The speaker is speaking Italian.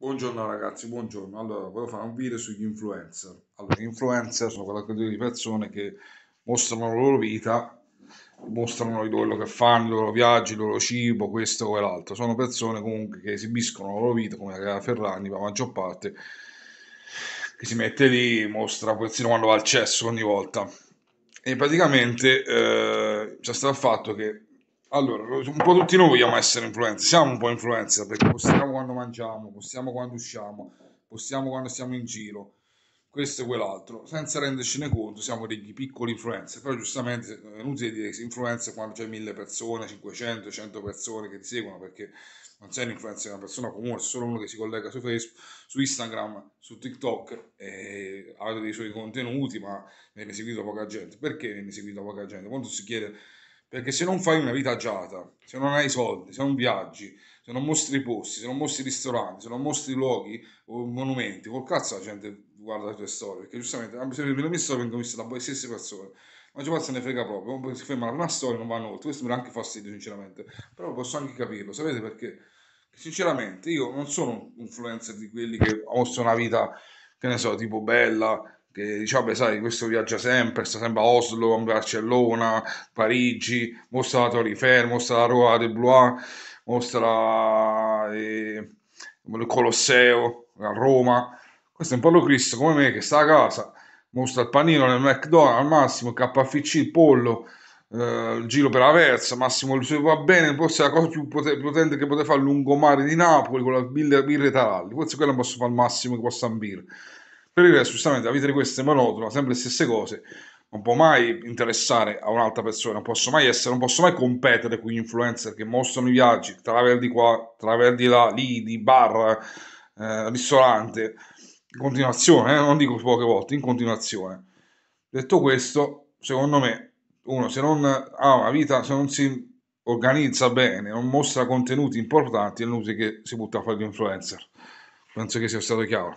Buongiorno ragazzi, buongiorno. Allora, volevo fare un video sugli influencer. Allora, gli influencer sono quella categoria di persone che mostrano la loro vita, mostrano quello che fanno, i loro viaggi, il loro cibo, questo o quell'altro. Sono persone comunque che esibiscono la loro vita, come la Ferrani, la maggior parte, che si mette lì, mostra persino quando va al cesso ogni volta. E praticamente eh, c'è stato il fatto che allora, un po' tutti noi vogliamo essere influencer, siamo un po' influencer perché possiamo quando mangiamo, possiamo quando usciamo, possiamo quando siamo in giro, questo e quell'altro, senza rendercene conto siamo dei piccoli influencer, però giustamente eh, è inutile dire che influencer quando c'è mille persone, 500, 100 persone che ti seguono perché non sei un influencer, è una persona comune, sei solo uno che si collega su Facebook, su Instagram, su TikTok e ha dei suoi contenuti ma viene seguito poca gente, perché viene seguito poca gente? Quando si chiede perché se non fai una vita agiata, se non hai soldi, se non viaggi, se non mostri i posti, se non mostri i ristoranti, se non mostri luoghi o monumenti, col cazzo la gente guarda le tue storie, perché giustamente le mie storie vengono viste da voi stesse persone. Ma ci parte se ne frega proprio, si ferma una storia, non vanno oltre. Questo mi dà anche fastidio, sinceramente. Però posso anche capirlo, sapete perché? Sinceramente, io non sono un influencer di quelli che mostrano una vita, che ne so, tipo bella, che diciamo, beh, sai, questo viaggia sempre, sta sempre a Oslo, a Barcellona, Parigi, mostra la Torre Eiffel, mostra la Rua de Blois, mostra eh, il Colosseo a Roma. Questo è un po' Cristo come me che sta a casa, mostra il panino nel McDonald's al massimo, il KFC, il pollo, eh, il giro per Aversa, massimo il suo va bene, forse è la cosa più potente che potete fare il lungomare di Napoli con la birra, birra e taralli, forse quella posso fare al massimo che posso ambire. Per il resto, giustamente, la vita di questo è monotona, sempre le stesse cose. Non può mai interessare a un'altra persona, non posso mai essere, non posso mai competere con gli influencer che mostrano i viaggi, travel di qua, travel di là, lì, di bar, eh, ristorante, in continuazione, eh? non dico poche volte, in continuazione. Detto questo, secondo me, uno se non ha una vita, se non si organizza bene, non mostra contenuti importanti, è inutile che si butta a fare influencer Penso che sia stato chiaro.